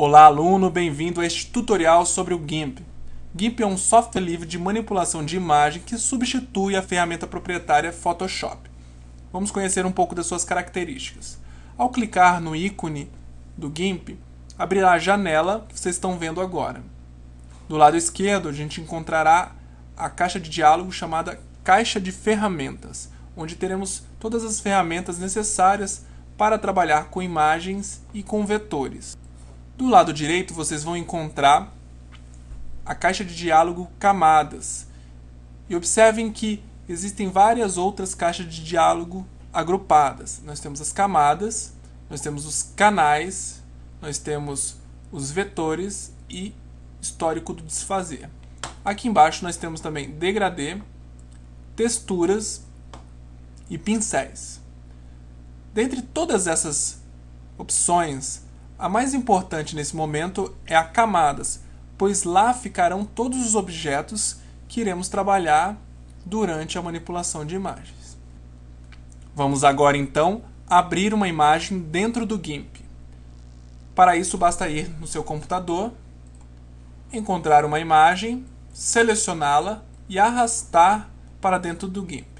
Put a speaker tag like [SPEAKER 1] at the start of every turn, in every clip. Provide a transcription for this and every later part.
[SPEAKER 1] Olá, aluno, bem-vindo a este tutorial sobre o GIMP. GIMP é um software livre de manipulação de imagem que substitui a ferramenta proprietária Photoshop. Vamos conhecer um pouco das suas características. Ao clicar no ícone do GIMP, abrirá a janela que vocês estão vendo agora. Do lado esquerdo, a gente encontrará a caixa de diálogo chamada Caixa de Ferramentas, onde teremos todas as ferramentas necessárias para trabalhar com imagens e com vetores. Do lado direito, vocês vão encontrar a caixa de diálogo camadas. E observem que existem várias outras caixas de diálogo agrupadas. Nós temos as camadas, nós temos os canais, nós temos os vetores e histórico do desfazer. Aqui embaixo nós temos também degradê, texturas e pincéis. Dentre todas essas opções, a mais importante nesse momento é a camadas, pois lá ficarão todos os objetos que iremos trabalhar durante a manipulação de imagens. Vamos agora então abrir uma imagem dentro do GIMP. Para isso basta ir no seu computador, encontrar uma imagem, selecioná-la e arrastar para dentro do GIMP.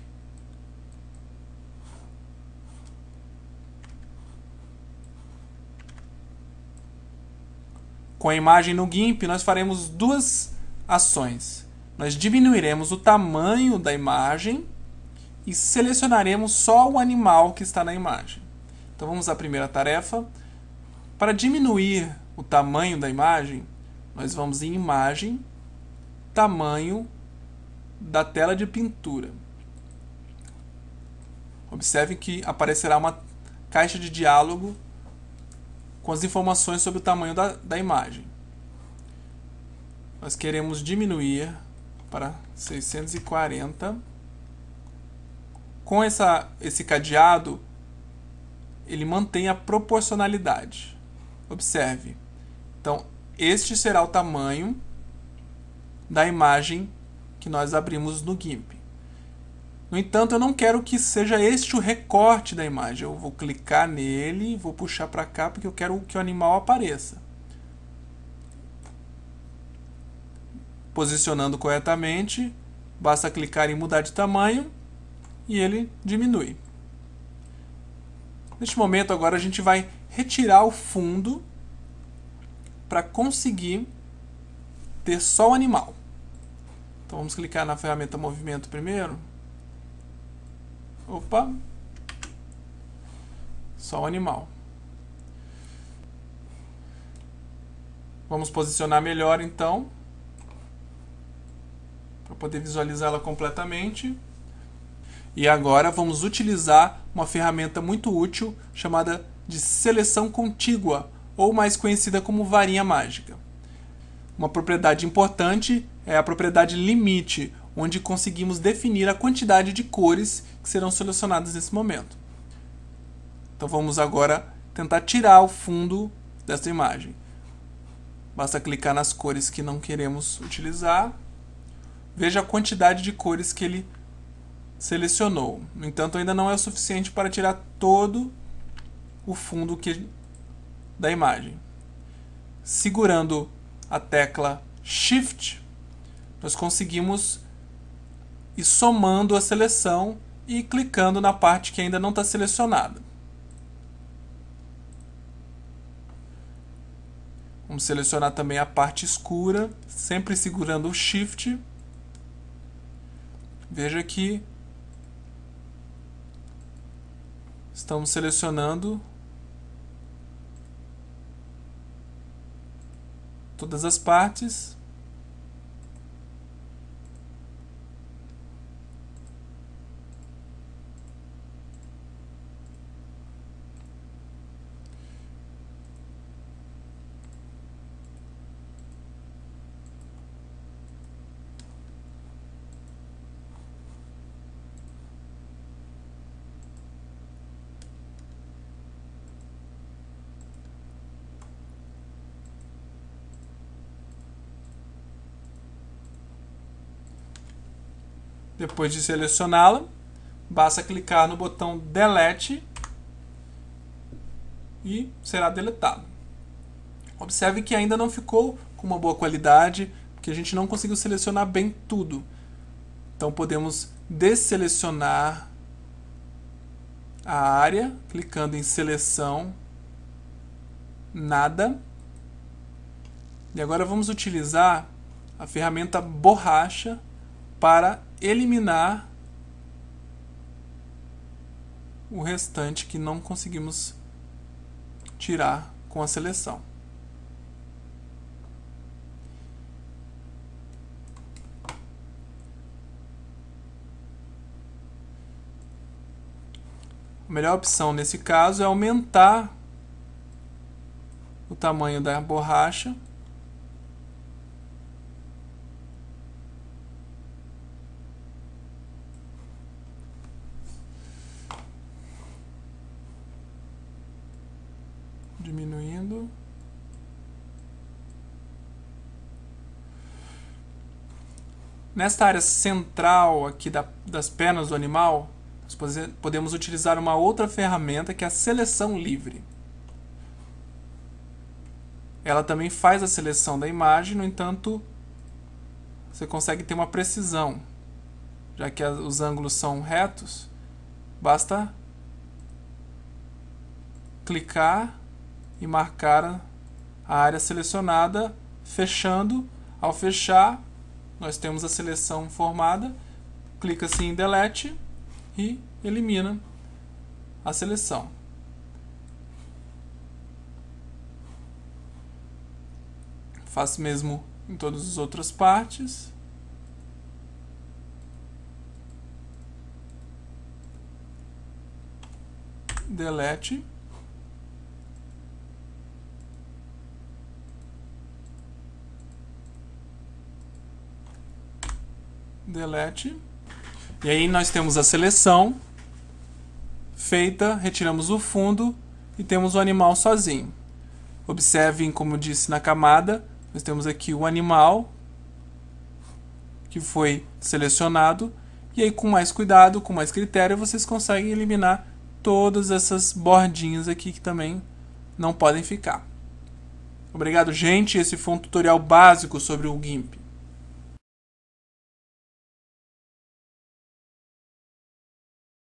[SPEAKER 1] Com a imagem no GIMP, nós faremos duas ações. Nós diminuiremos o tamanho da imagem e selecionaremos só o animal que está na imagem. Então vamos à primeira tarefa. Para diminuir o tamanho da imagem, nós vamos em Imagem, Tamanho da tela de pintura. Observe que aparecerá uma caixa de diálogo com as informações sobre o tamanho da, da imagem. Nós queremos diminuir para 640. Com essa, esse cadeado, ele mantém a proporcionalidade. Observe. Então, este será o tamanho da imagem que nós abrimos no GIMP. No entanto, eu não quero que seja este o recorte da imagem. Eu vou clicar nele vou puxar para cá porque eu quero que o animal apareça. Posicionando corretamente, basta clicar em mudar de tamanho e ele diminui. Neste momento agora a gente vai retirar o fundo para conseguir ter só o animal. Então vamos clicar na ferramenta movimento primeiro. Opa! Só o animal. Vamos posicionar melhor então, para poder visualizá-la completamente. E agora vamos utilizar uma ferramenta muito útil chamada de seleção contígua, ou mais conhecida como varinha mágica. Uma propriedade importante é a propriedade limite, onde conseguimos definir a quantidade de cores que serão selecionadas nesse momento. Então vamos agora tentar tirar o fundo dessa imagem. Basta clicar nas cores que não queremos utilizar. Veja a quantidade de cores que ele selecionou. No entanto, ainda não é o suficiente para tirar todo o fundo que... da imagem. Segurando a tecla Shift, nós conseguimos ir somando a seleção e clicando na parte que ainda não está selecionada. Vamos selecionar também a parte escura, sempre segurando o Shift. Veja que estamos selecionando todas as partes. Depois de selecioná-la, basta clicar no botão Delete e será deletado. Observe que ainda não ficou com uma boa qualidade, porque a gente não conseguiu selecionar bem tudo. Então podemos desselecionar a área, clicando em seleção, nada. E agora vamos utilizar a ferramenta borracha para eliminar o restante que não conseguimos tirar com a seleção. A melhor opção nesse caso é aumentar o tamanho da borracha indo. Nesta área central aqui da, das pernas do animal, nós podemos utilizar uma outra ferramenta que é a seleção livre. Ela também faz a seleção da imagem, no entanto, você consegue ter uma precisão. Já que os ângulos são retos, basta clicar e marcar a área selecionada, fechando. Ao fechar, nós temos a seleção formada, clica-se em delete e elimina a seleção. Faço mesmo em todas as outras partes. Delete. delete. E aí nós temos a seleção feita, retiramos o fundo e temos o animal sozinho. Observem, como eu disse na camada, nós temos aqui o animal que foi selecionado. E aí, com mais cuidado, com mais critério, vocês conseguem eliminar todas essas bordinhas aqui que também não podem ficar. Obrigado, gente. Esse foi um tutorial básico sobre o GIMP.